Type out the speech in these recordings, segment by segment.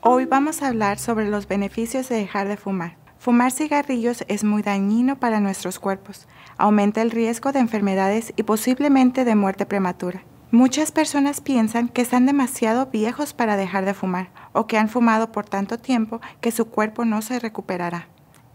Hoy vamos a hablar sobre los beneficios de dejar de fumar. Fumar cigarrillos es muy dañino para nuestros cuerpos, aumenta el riesgo de enfermedades y posiblemente de muerte prematura. Muchas personas piensan que están demasiado viejos para dejar de fumar o que han fumado por tanto tiempo que su cuerpo no se recuperará.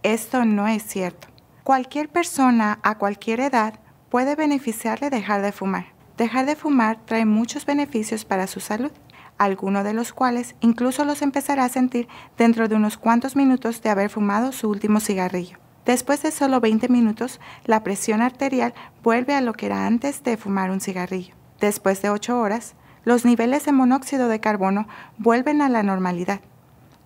Esto no es cierto. Cualquier persona a cualquier edad puede beneficiarle dejar de fumar. Dejar de fumar trae muchos beneficios para su salud algunos de los cuales incluso los empezará a sentir dentro de unos cuantos minutos de haber fumado su último cigarrillo. Después de solo 20 minutos, la presión arterial vuelve a lo que era antes de fumar un cigarrillo. Después de 8 horas, los niveles de monóxido de carbono vuelven a la normalidad.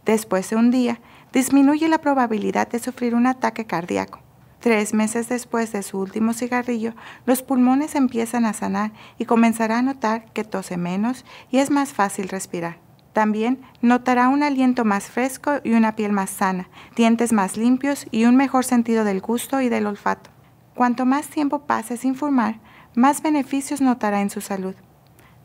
Después de un día, disminuye la probabilidad de sufrir un ataque cardíaco. Tres meses después de su último cigarrillo, los pulmones empiezan a sanar y comenzará a notar que tose menos y es más fácil respirar. También notará un aliento más fresco y una piel más sana, dientes más limpios y un mejor sentido del gusto y del olfato. Cuanto más tiempo pase sin fumar, más beneficios notará en su salud.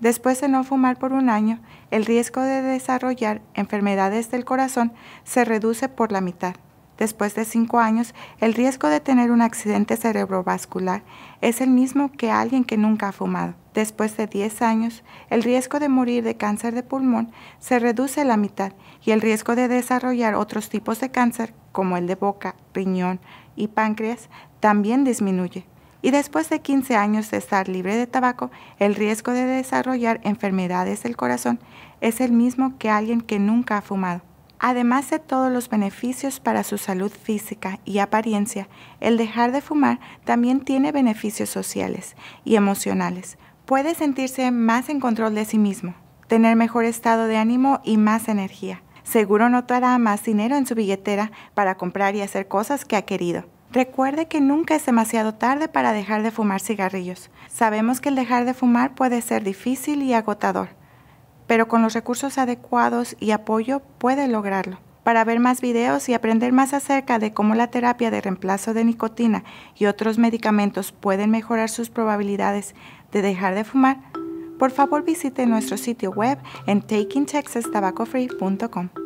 Después de no fumar por un año, el riesgo de desarrollar enfermedades del corazón se reduce por la mitad después de 5 años, el riesgo de tener un accidente cerebrovascular es el mismo que alguien que nunca ha fumado. Después de 10 años, el riesgo de morir de cáncer de pulmón se reduce a la mitad y el riesgo de desarrollar otros tipos de cáncer, como el de boca, riñón y páncreas, también disminuye. Y después de 15 años de estar libre de tabaco, el riesgo de desarrollar enfermedades del corazón es el mismo que alguien que nunca ha fumado. Además de todos los beneficios para su salud física y apariencia, el dejar de fumar también tiene beneficios sociales y emocionales. Puede sentirse más en control de sí mismo, tener mejor estado de ánimo y más energía. Seguro notará más dinero en su billetera para comprar y hacer cosas que ha querido. Recuerde que nunca es demasiado tarde para dejar de fumar cigarrillos. Sabemos que el dejar de fumar puede ser difícil y agotador pero con los recursos adecuados y apoyo puede lograrlo. Para ver más videos y aprender más acerca de cómo la terapia de reemplazo de nicotina y otros medicamentos pueden mejorar sus probabilidades de dejar de fumar, por favor visite nuestro sitio web en TakingTexasTabacoFree.com.